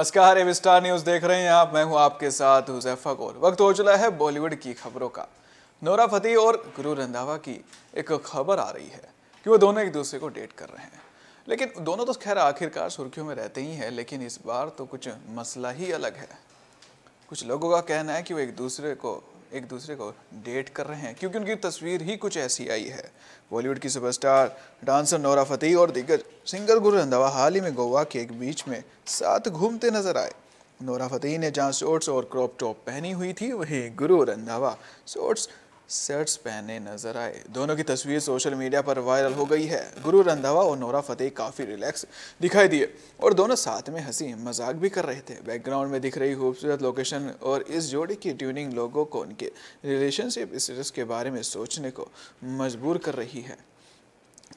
नमस्कार एवी star news देख रहे हैं आप मैं हूं आपके साथ हुसैफ कौर वक्त हो चला है बॉलीवुड की खबरों का नोरा फतेह और गुरु रंधावा की एक खबर आ रही है कि वो दोनों एक दूसरे को डेट कर रहे हैं लेकिन दोनों तो खैर आखिरकार सुर्खियों में रहते ही हैं लेकिन इस बार तो कुछ मसला ही अलग है कुछ लोगों का कहना है कि वो एक दूसरे को एक दूसरे को डेट कर रहे हैं क्योंकि उनकी तस्वीर ही कुछ ऐसी आई है बॉलीवुड की सुपरस्टार डांसर नोरा फतेह और दिग्गज सिंगर गुरु रंधावा हाल ही में गोवा के एक बीच में साथ घूमते नजर आए नोरा फतेही ने जहाँ शॉर्ट्स और क्रॉप टॉप पहनी हुई थी वहीं गुरु रंधावा शॉर्ट्स शर्ट्स पहने नजर आए दोनों की तस्वीर सोशल मीडिया पर वायरल हो गई है गुरु रंधावा और नोरा फतेह काफ़ी रिलैक्स दिखाई दिए और दोनों साथ में हंसी मजाक भी कर रहे थे बैकग्राउंड में दिख रही खूबसूरत लोकेशन और इस जोड़ी की ट्यूनिंग लोगों को उनके रिलेशनशिप स्टेटस के बारे में सोचने को मजबूर कर रही है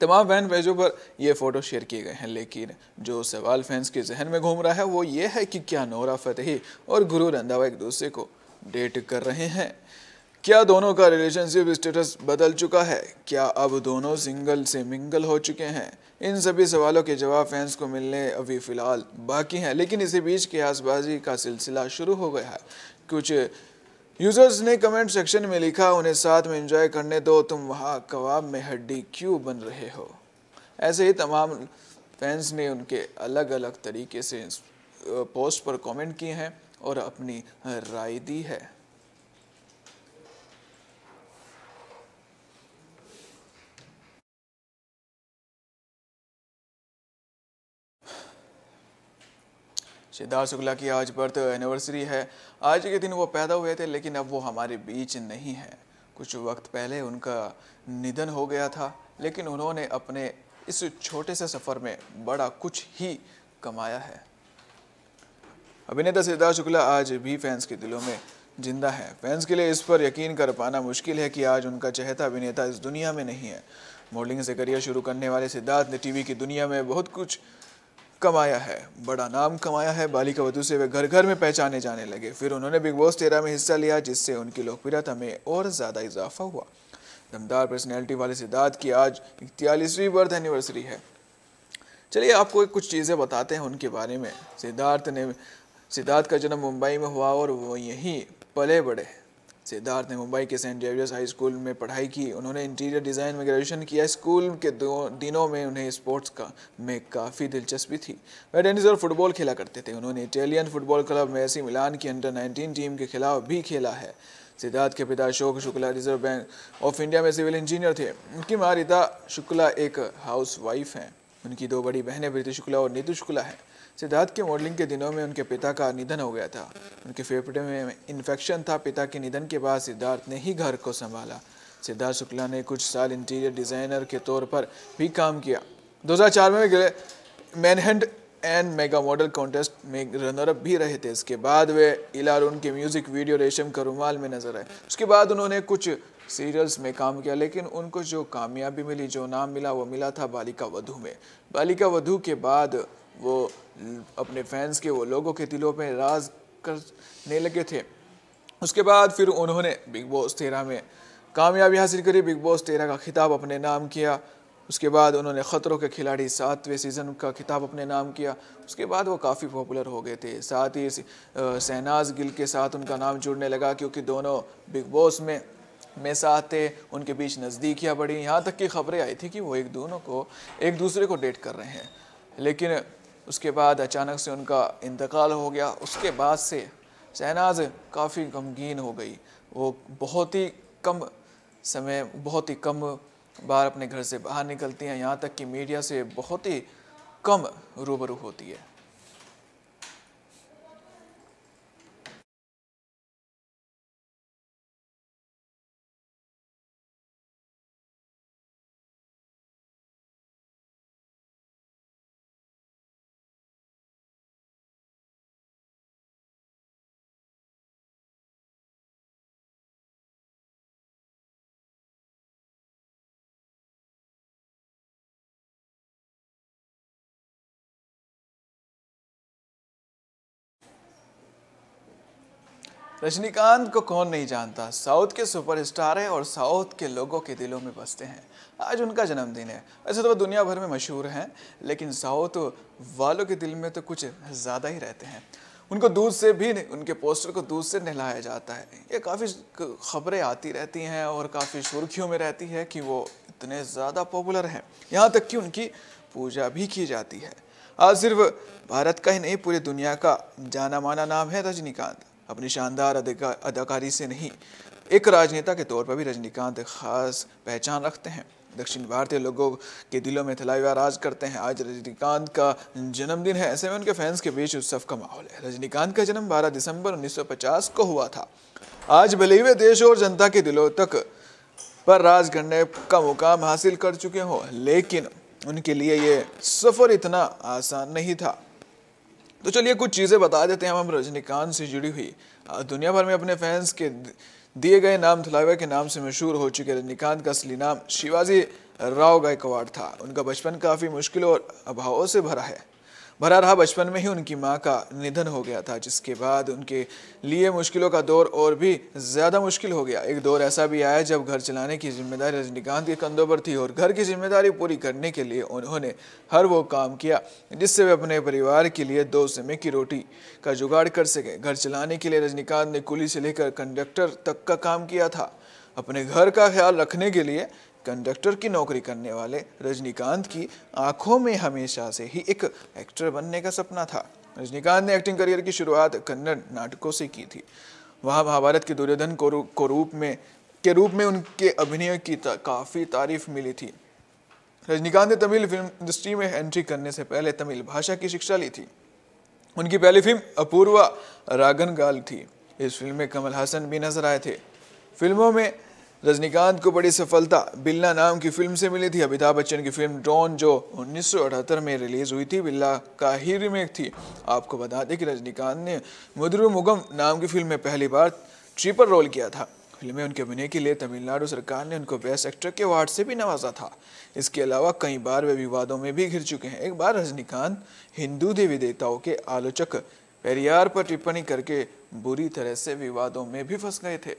तमाम फैन पेजों पर यह फ़ोटो शेयर किए गए हैं लेकिन जो सवाल फैंस के जहन में घूम रहा है वो ये है कि क्या नोरा फतेही और गुरु रंधावा एक दूसरे को डेट कर रहे हैं क्या दोनों का रिलेशनशिप स्टेटस बदल चुका है क्या अब दोनों सिंगल से मिंगल हो चुके हैं इन सभी सवालों के जवाब फैंस को मिलने अभी फ़िलहाल बाकी हैं लेकिन इसी बीच के आसबाजी का सिलसिला शुरू हो गया है कुछ यूजर्स ने कमेंट सेक्शन में लिखा उन्हें साथ में एंजॉय करने दो तुम वहाँ कबाब में हड्डी क्यों बन रहे हो ऐसे ही तमाम फैंस ने उनके अलग अलग तरीके से पोस्ट पर कमेंट किए हैं और अपनी राय दी है सिद्धार्थ शुक्ला की आज बर्थ एनिवर्सरी है आज के दिन वो पैदा हुए थे लेकिन अब वो हमारे बीच नहीं है कुछ वक्त पहले उनका निधन हो गया था लेकिन उन्होंने अपने इस छोटे से सफ़र में बड़ा कुछ ही कमाया है अभिनेता सिद्धार्थ शुक्ला आज भी फैंस के दिलों में जिंदा है फैंस के लिए इस पर यकीन कर पाना मुश्किल है कि आज उनका चहेता अभिनेता इस दुनिया में नहीं है मॉडलिंग से करियर शुरू करने वाले सिद्धार्थ ने टीवी की दुनिया में बहुत कुछ कमाया है बड़ा नाम कमाया है बालिका वधु से वे घर घर में पहचाने जाने लगे फिर उन्होंने बिग बॉस तेरह में हिस्सा लिया जिससे उनकी लोकप्रियता में और ज़्यादा इजाफा हुआ दमदार पर्सनैलिटी वाले सिद्धार्थ की आज इकतालीसवीं बर्थ एनिवर्सरी है चलिए आपको कुछ चीज़ें बताते हैं उनके बारे में सिद्धार्थ ने सिद्धार्थ का जन्म मुंबई में हुआ और वो यहीं पले बड़े सिद्धार्थ ने मुंबई के सेंट जेवियर्स हाई स्कूल में पढ़ाई की उन्होंने इंटीरियर डिज़ाइन में ग्रेजुएशन किया स्कूल के दो दिनों में उन्हें स्पोर्ट्स का में काफ़ी दिलचस्पी थी वह टेनिस और फुटबॉल खेला करते थे उन्होंने इटालियन फुटबॉल क्लब ऐसी मिलान की अंडर 19 टीम के खिलाफ भी खेला है सिद्धार्थ के पिता Ashok Shukla Reserve Bank of India में सिविल इंजीनियर थे उनकी माँ शुक्ला एक हाउस वाइफ हैं उनकी दो बड़ी बहनें प्रीति शुक्ला और नीतू शुक्ला हैं सिद्धार्थ के मॉडलिंग के दिनों में उनके पिता का निधन हो गया था उनके फेफड़े में इन्फेक्शन था पिता के निधन के बाद सिद्धार्थ ने ही घर को संभाला सिद्धार्थ शुक्ला ने कुछ साल इंटीरियर डिज़ाइनर के तौर पर भी काम किया 2004 में Manhunt and Mega Model contest में रनरअप भी रहे थे इसके बाद वे इलारून के म्यूज़िक वीडियो रेशम का रुमाल में नजर आए उसके बाद उन्होंने कुछ सीरियल्स में काम किया लेकिन उनको जो कामयाबी मिली जो नाम मिला वो मिला था बालिका वधू में बालिका वधू के बाद वो अपने फैंस के वो लोगों के दिलों में राज करने लगे थे उसके बाद फिर उन्होंने बिग बॉस तेरह में कामयाबी हासिल करी बिग बॉस तेरह का खिताब अपने नाम किया उसके बाद उन्होंने ख़तरों के खिलाड़ी सातवें सीज़न का खिताब अपने नाम किया उसके बाद वो काफ़ी पॉपुलर हो गए थे साथ ही शहनाज गिल के साथ उनका नाम जुड़ने लगा क्योंकि दोनों बिग बॉस में में साथ थे उनके बीच नज़दीकियाँ बढ़ी यहाँ तक कि खबरें आई थी कि वो एक दोनों को एक दूसरे को डेट कर रहे हैं लेकिन उसके बाद अचानक से उनका इंतकाल हो गया उसके बाद से शहनाज काफ़ी गमगीन हो गई वो बहुत ही कम समय बहुत ही कम बार अपने घर से बाहर निकलती हैं यहाँ तक कि मीडिया से बहुत ही कम रूबरू होती है रजनीकांत को कौन नहीं जानता साउथ के सुपरस्टार हैं और साउथ के लोगों के दिलों में बसते हैं आज उनका जन्मदिन है वैसे तो वह दुनिया भर में मशहूर हैं लेकिन साउथ वालों के दिल में तो कुछ ज़्यादा ही रहते हैं उनको दूध से भी उनके पोस्टर को दूध से नहलाया जाता है ये काफ़ी खबरें आती रहती हैं और काफ़ी सुर्खियों में रहती है कि वो इतने ज़्यादा पॉपुलर हैं यहाँ तक कि उनकी पूजा भी की जाती है आज सिर्फ भारत का ही नहीं पूरी दुनिया का जाना माना नाम है रजनीकांत अपनी शानदार अदाकारी से नहीं एक राजनेता के तौर पर भी रजनीकांत खास पहचान रखते हैं दक्षिण भारतीय लोगों के दिलों में थलाई राज करते हैं आज रजनीकांत का जन्मदिन है ऐसे में उनके फैंस के बीच उत्सव का माहौल है रजनीकांत का जन्म 12 दिसंबर 1950 को हुआ था आज भले ही देश और जनता के दिलों तक पर राज करने का मुकाम हासिल कर चुके हों लेकिन उनके लिए ये सफ़र इतना आसान नहीं था तो चलिए कुछ चीज़ें बता देते हैं हम रजनीकांत से जुड़ी हुई दुनिया भर में अपने फैंस के दिए गए नाम थलावे के नाम से मशहूर हो चुके रजनीकांत का असली नाम शिवाजी राव गायकवाड़ था उनका बचपन काफ़ी मुश्किलों और अभावों से भरा है रहा हाँ, बचपन में ही उनकी माँ का निधन हो गया था जिसके बाद उनके लिए मुश्किलों का दौर और भी ज़्यादा मुश्किल हो गया एक दौर ऐसा भी आया जब घर चलाने की जिम्मेदारी रजनीकांत के कंधों पर थी और घर की जिम्मेदारी पूरी करने के लिए उन्होंने हर वो काम किया जिससे वे अपने परिवार के लिए दो समय की रोटी का जुगाड़ कर सके घर चलाने के लिए रजनीकांत ने कुली से लेकर कंडक्टर तक का काम किया था अपने घर का ख्याल रखने के लिए कंडक्टर की नौकरी करने वाले रजनीकांत की आंखों में हमेशा से ही एक एक्टर बनने का सपना था रजनीकांत ने एक्टिंग करियर की शुरुआत कन्नड़ नाटकों से की थी वहाँ महाभारत के दुर्योधन को, को रूप में के रूप में उनके अभिनय की ता, काफ़ी तारीफ मिली थी रजनीकांत ने तमिल फिल्म इंडस्ट्री में एंट्री करने से पहले तमिल भाषा की शिक्षा ली थी उनकी पहली फिल्म अपूर्वा रागन गाल थी इस फिल्म में कमल हासन भी नजर आए थे फिल्मों में रजनीकांत को बड़ी सफलता बिल्ला नाम की फिल्म से मिली थी अमिताभ बच्चन की फिल्म डॉन जो उन्नीस में रिलीज हुई थी बिल्ला का ही रीमेक थी आपको बता दें कि रजनीकांत ने मुदरु मुगम नाम की फिल्म में पहली बार ट्रिपल रोल किया था फिल्म में उनके अभिनय के लिए तमिलनाडु सरकार ने उनको बेस्ट एक्टर के अवार्ड से भी नवाजा था इसके अलावा कई बार वे विवादों में भी घिर चुके हैं एक बार रजनीकांत हिंदू देवी देवताओं के आलोचक पेरियार पर टिप्पणी करके बुरी तरह से विवादों में भी फंस गए थे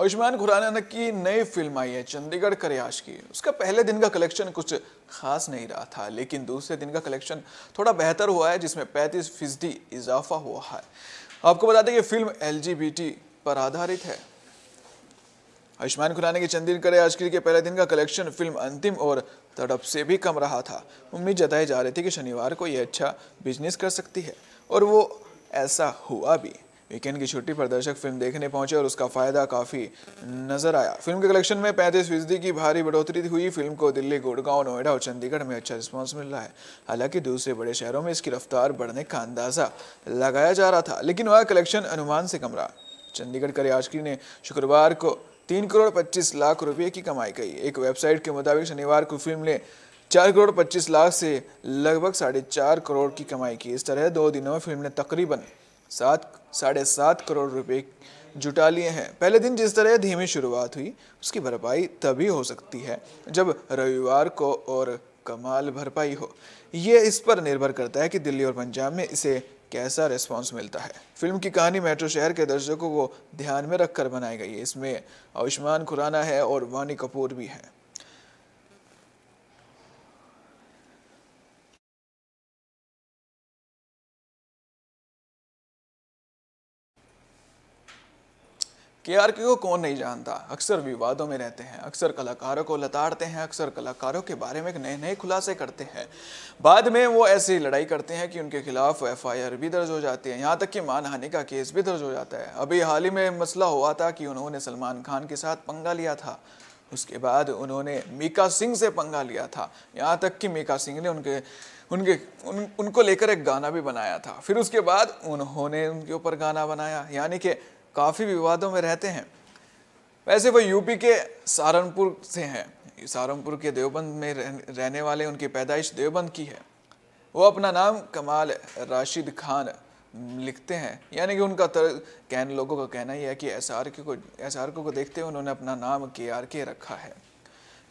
आयुष्मान खुराना की नई फिल्म आई है चंडीगढ़ करयाश की उसका पहले दिन का कलेक्शन कुछ खास नहीं रहा था लेकिन दूसरे दिन का कलेक्शन थोड़ा बेहतर हुआ है जिसमें 35 फीसदी इजाफा हुआ है आपको बता दें कि फिल्म एल पर आधारित है आयुष्मान खुराना की चंदी करे आजकल के पहले दिन का कलेक्शन फिल्म अंतिम और तड़प से भी कम रहा था उम्मीद जताई जा रही थी कि शनिवार को यह अच्छा बिजनेस कर सकती है और वो ऐसा हुआ भी वीकेंड की छुट्टी पर दर्शक फिल्म देखने पहुंचे और उसका फायदा काफ़ी नजर आया फिल्म के कलेक्शन में पैंतीस फीसदी की भारी बढ़ोतरी हुई फिल्म को दिल्ली गुड़गांव नोएडा और चंडीगढ़ में अच्छा रिस्पॉन्स मिल रहा है हालांकि दूसरे बड़े शहरों में इसकी रफ्तार बढ़ने का अंदाज़ा लगाया जा रहा था लेकिन वह कलेक्शन अनुमान से कम रहा चंडीगढ़ का ने शुक्रवार को तीन करोड़ पच्चीस लाख रुपये की कमाई की एक वेबसाइट के मुताबिक शनिवार को फिल्म ने चार करोड़ पच्चीस लाख से लगभग साढ़े चार करोड़ की कमाई की इस तरह दो दिनों में फिल्म ने तकरीबन सात साढ़े सात करोड़ रुपए जुटा लिए हैं पहले दिन जिस तरह धीमी शुरुआत हुई उसकी भरपाई तभी हो सकती है जब रविवार को और कमाल भरपाई हो ये इस पर निर्भर करता है कि दिल्ली और पंजाब में इसे कैसा रिस्पॉन्स मिलता है फिल्म की कहानी मेट्रो शहर के दर्शकों को ध्यान में रखकर बनाई गई है इसमें आयुष्मान खुराना है और वानी कपूर भी है के आर के को कौन नहीं जानता अक्सर विवादों में रहते हैं अक्सर कलाकारों को लताड़ते हैं अक्सर कलाकारों के बारे में नए नए खुलासे करते हैं बाद में वो ऐसी लड़ाई करते हैं कि उनके खिलाफ एफ आई आर भी दर्ज हो जाती है यहाँ तक कि मानहानि का केस भी दर्ज हो जाता है अभी हाल ही में मसला हुआ था कि उन्होंने सलमान खान के साथ पंगा लिया था उसके बाद उन्होंने मीका सिंह से पंगा लिया था यहाँ तक कि मीका सिंह ने उनके उनके उन, उनको लेकर एक गाना भी बनाया था फिर उसके बाद उन्होंने उनके ऊपर गाना बनाया यानी कि काफ़ी विवादों में रहते हैं वैसे वो यूपी के सहारनपुर से हैं सहारनपुर के देवबंद में रहने वाले उनकी पैदाइश देवबंद की है वो अपना नाम कमाल राशिद खान लिखते हैं यानी कि उनका तर कहने लोगों का कहना ही है कि एस आर के को एस आर को देखते हुए उन्होंने अपना नाम के आर के रखा है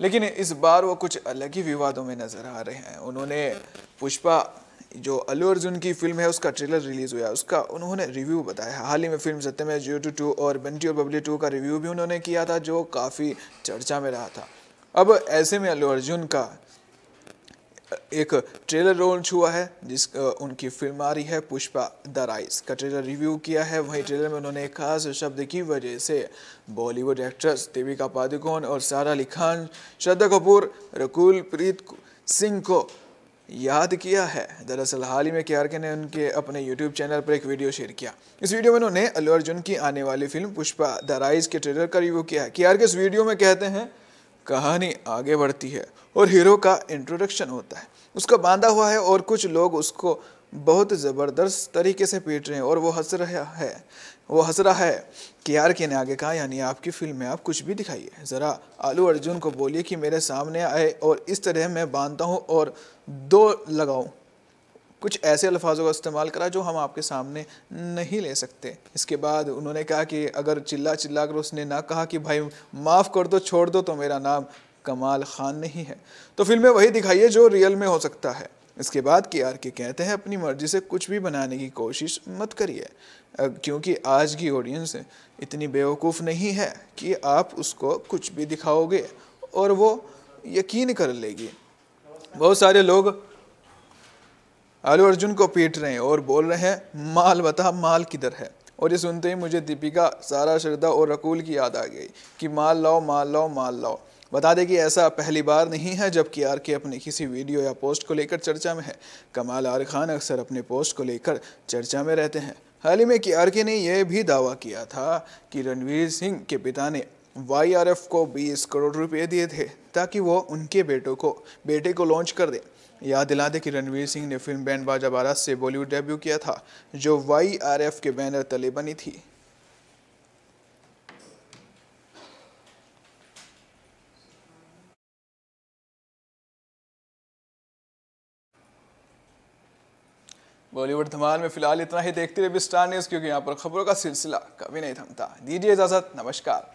लेकिन इस बार वो कुछ अलग ही विवादों में नज़र आ रहे हैं उन्होंने पुष्पा जो अलू अर्जुन की फिल्म है उसका ट्रेलर रिलीज़ हुआ है उसका उन्होंने रिव्यू बताया हाल ही में फिल्म सत्यमय जियो टू टू और बंटी और बबली टू का रिव्यू भी उन्होंने किया था जो काफ़ी चर्चा में रहा था अब ऐसे में अलू अर्जुन का एक ट्रेलर रोल छुआ है जिस उनकी फिल्म आ रही है पुष्पा द राइस का ट्रेलर रिव्यू किया है वहीं ट्रेलर में उन्होंने एक खास शब्द की वजह से बॉलीवुड एक्ट्रेस देविका पादुकोण और सारा अली खान श्रद्धा कपूर रकुल प्रीत सिंह को याद किया है दरअसल हाल ही में के आर के ने उनके अपने यूट्यूब चैनल पर एक वीडियो शेयर किया इस वीडियो में उन्होंने अल्लू अर्जुन की आने वाली फिल्म पुष्पा द राइज के ट्रेलर का रिव्यू किया है के आर के इस वीडियो में कहते हैं कहानी आगे बढ़ती है और हीरो का इंट्रोडक्शन होता है उसका बांधा हुआ है और कुछ लोग उसको बहुत ज़बरदस्त तरीके से पीट रहे हैं और वो हंस रहा है वो हंस रहा है कि आर के ने आगे कहा यानी आपकी फिल्म में आप कुछ भी दिखाइए ज़रा आलू अर्जुन को बोलिए कि मेरे सामने आए और इस तरह मैं बांधता हूँ और दो लगाऊँ कुछ ऐसे अल्फाजों का इस्तेमाल करा जो हम आपके सामने नहीं ले सकते इसके बाद उन्होंने कहा कि अगर चिल्ला चिल्ला कर उसने ना कहा कि भाई माफ़ कर दो छोड़ दो तो मेरा नाम कमाल ख़ान नहीं है तो फिल्में वही दिखाइए जो रियल में हो सकता है इसके बाद के आर के कहते हैं अपनी मर्जी से कुछ भी बनाने की कोशिश मत करिए क्योंकि आज की ऑडियंस इतनी बेवकूफ़ नहीं है कि आप उसको कुछ भी दिखाओगे और वो यकीन कर लेगी बहुत सारे लोग आलू अर्जुन को पीट रहे हैं और बोल रहे हैं माल बता माल किधर है और ये सुनते ही मुझे दीपिका सारा श्रद्धा और रकूल की याद आ गई कि माल लाओ माल लाओ माल लाओ बता दें कि ऐसा पहली बार नहीं है जब के आर के अपने किसी वीडियो या पोस्ट को लेकर चर्चा में है कमाल आर खान अक्सर अपने पोस्ट को लेकर चर्चा में रहते हैं हाल ही में के आर के ने यह भी दावा किया था कि रणवीर सिंह के पिता ने वाई आर एफ को बीस करोड़ रुपये दिए थे ताकि वो उनके बेटों को बेटे को लॉन्च कर दें याद दिला दें कि रणवीर सिंह ने फिल्म बैंड बाजा बारात से बॉलीवुड डेब्यू किया था जो वाई आर एफ़ के बैनर तले बनी थी बॉलीवुड धमाल में फिलहाल इतना ही देखते रहे स्टार न्यूज़ क्योंकि यहाँ पर खबरों का सिलसिला कभी नहीं थमता दीजिए इजाज़त नमस्कार